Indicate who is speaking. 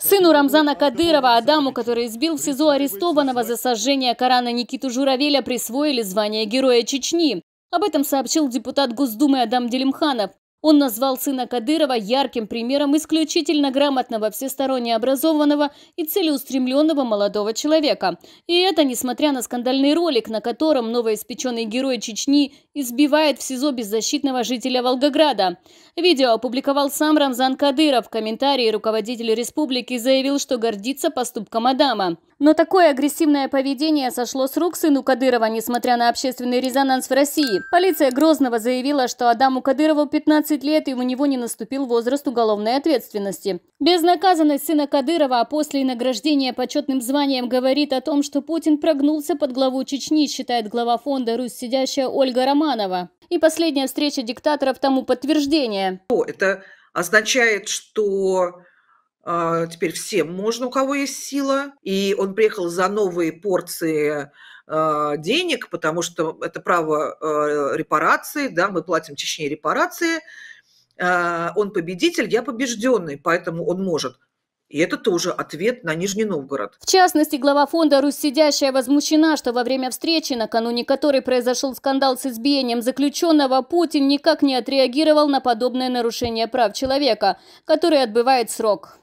Speaker 1: Сыну Рамзана Кадырова, Адаму, который избил в СИЗО арестованного за сожжение Корана Никиту Журавеля, присвоили звание Героя Чечни. Об этом сообщил депутат Госдумы Адам Делимханов. Он назвал сына Кадырова ярким примером исключительно грамотного, всесторонне образованного и целеустремленного молодого человека. И это несмотря на скандальный ролик, на котором новоиспеченный герой Чечни избивает в СИЗО беззащитного жителя Волгограда. Видео опубликовал сам Рамзан Кадыров. В комментарии руководитель республики заявил, что гордится поступком Адама. Но такое агрессивное поведение сошло с рук сыну Кадырова, несмотря на общественный резонанс в России. Полиция Грозного заявила, что Адаму Кадырову 15 лет и у него не наступил возраст уголовной ответственности. Безнаказанность сына Кадырова, а после награждения почетным званием говорит о том, что Путин прогнулся под главу Чечни, считает глава фонда «Русь сидящая» Ольга Романова. И последняя встреча диктаторов тому подтверждение.
Speaker 2: Это означает, что а, теперь всем можно, у кого есть сила. И он приехал за новые порции а, денег, потому что это право а, репарации, да, мы платим точнее, репарации. Он победитель, я побежденный, поэтому он может. И это тоже ответ на Нижний Новгород.
Speaker 1: В частности, глава фонда «Руссидящая» возмущена, что во время встречи, накануне которой произошел скандал с избиением заключенного, Путин никак не отреагировал на подобное нарушение прав человека, который отбывает срок.